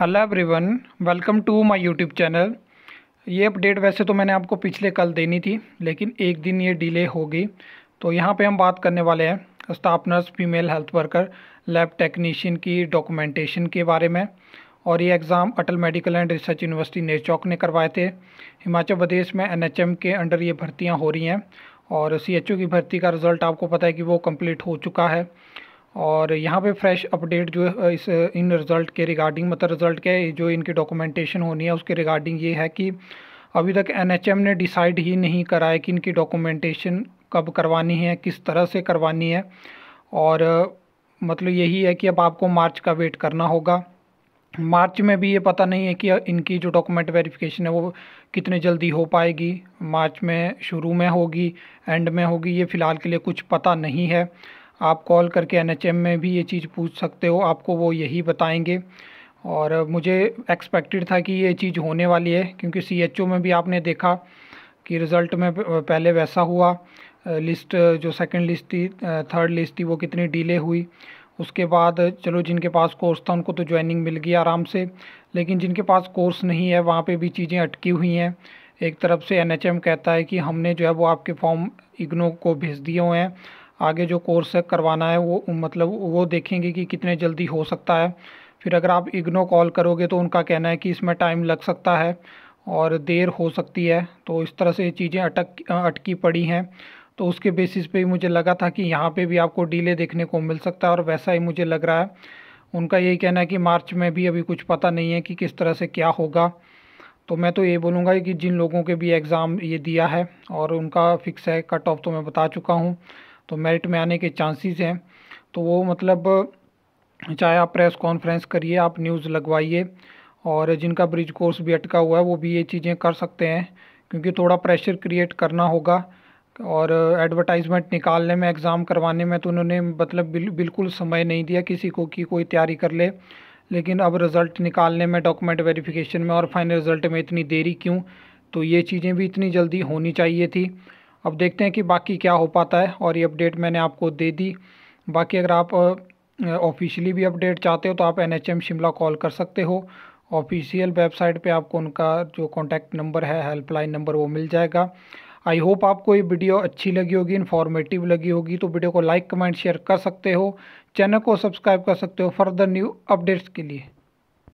hello everyone welcome to my YouTube channel ये update वैसे तो मैंने आपको पिछले कल देनी थी लेकिन एक दिन ये डिले हो गई तो यहाँ पे हम बात करने वाले हैं staff nurse female health worker lab technician की डॉक्यूमेंटेशन के बारे में और ये exam Atal medical and research university Nerchowk ने करवाए थे हिमाचल प्रदेश में एन के अंडर ये भर्तियाँ हो रही हैं और सी की भर्ती का रिज़ल्ट आपको पता है कि वो कम्प्लीट हो चुका है और यहाँ पे फ्रेश अपडेट जो है इस इन रिज़ल्ट के रिगार्डिंग मतलब रिज़ल्ट के जो इनकी डॉक्यूमेंटेशन होनी है उसके रिगार्डिंग ये है कि अभी तक एनएचएम ने डिसाइड ही नहीं करा है कि इनकी डॉक्यूमेंटेशन कब करवानी है किस तरह से करवानी है और मतलब यही है कि अब आपको मार्च का वेट करना होगा मार्च में भी ये पता नहीं है कि इनकी जो डॉक्यूमेंट वेरिफिकेशन है वो कितने जल्दी हो पाएगी मार्च में शुरू में होगी एंड में होगी ये फ़िलहाल के लिए कुछ पता नहीं है आप कॉल करके एनएचएम में भी ये चीज़ पूछ सकते हो आपको वो यही बताएंगे और मुझे एक्सपेक्टेड था कि ये चीज़ होने वाली है क्योंकि सी में भी आपने देखा कि रिज़ल्ट में पहले वैसा हुआ लिस्ट जो सेकंड लिस्ट थी थर्ड लिस्ट थी वो कितनी डिले हुई उसके बाद चलो जिनके पास कोर्स था उनको तो ज्वाइनिंग मिल गई आराम से लेकिन जिनके पास कोर्स नहीं है वहाँ पर भी चीज़ें अटकी हुई हैं एक तरफ से एनएचएम कहता है कि हमने जो है वो आपके फॉर्म इग्नो को भेज दिए हुए हैं आगे जो कोर्स है करवाना है वो मतलब वो देखेंगे कि कितने जल्दी हो सकता है फिर अगर आप इग्नो कॉल करोगे तो उनका कहना है कि इसमें टाइम लग सकता है और देर हो सकती है तो इस तरह से चीज़ें अटक अटकी पड़ी हैं तो उसके बेसिस पे ही मुझे लगा था कि यहाँ पे भी आपको डिले देखने को मिल सकता है और वैसा ही मुझे लग रहा है उनका यही कहना है कि मार्च में भी अभी कुछ पता नहीं है कि किस तरह से क्या होगा तो मैं तो ये बोलूँगा कि जिन लोगों के भी एग्ज़ाम ये दिया है और उनका फिक्स है कट ऑफ तो मैं बता चुका हूँ तो मेरिट में आने के चांसेस हैं तो वो मतलब चाहे आप प्रेस कॉन्फ्रेंस करिए आप न्यूज़ लगवाइए और जिनका ब्रिज कोर्स भी अटका हुआ है वो भी ये चीज़ें कर सकते हैं क्योंकि थोड़ा प्रेशर क्रिएट करना होगा और एडवर्टाइजमेंट निकालने में एग्ज़ाम करवाने में तो उन्होंने मतलब बिल, बिल्कुल समय नहीं दिया किसी को कि कोई तैयारी कर ले लेकिन अब रिज़ल्ट निकालने में डॉक्यूमेंट वेरिफिकेशन में और फाइनल रिज़ल्ट में इतनी देरी क्यों तो ये चीज़ें भी इतनी जल्दी होनी चाहिए थी अब देखते हैं कि बाकी क्या हो पाता है और ये अपडेट मैंने आपको दे दी बाकी अगर आप ऑफिशियली भी अपडेट चाहते हो तो आप एन शिमला कॉल कर सकते हो ऑफिशियल वेबसाइट पे आपको उनका जो कॉन्टैक्ट नंबर है हेल्पलाइन नंबर वो मिल जाएगा आई होप आपको ये वीडियो अच्छी लगी होगी इन्फॉर्मेटिव लगी होगी तो वीडियो को लाइक कमेंट शेयर कर सकते हो चैनल को सब्सक्राइब कर सकते हो फर्दर न्यू अपडेट्स के लिए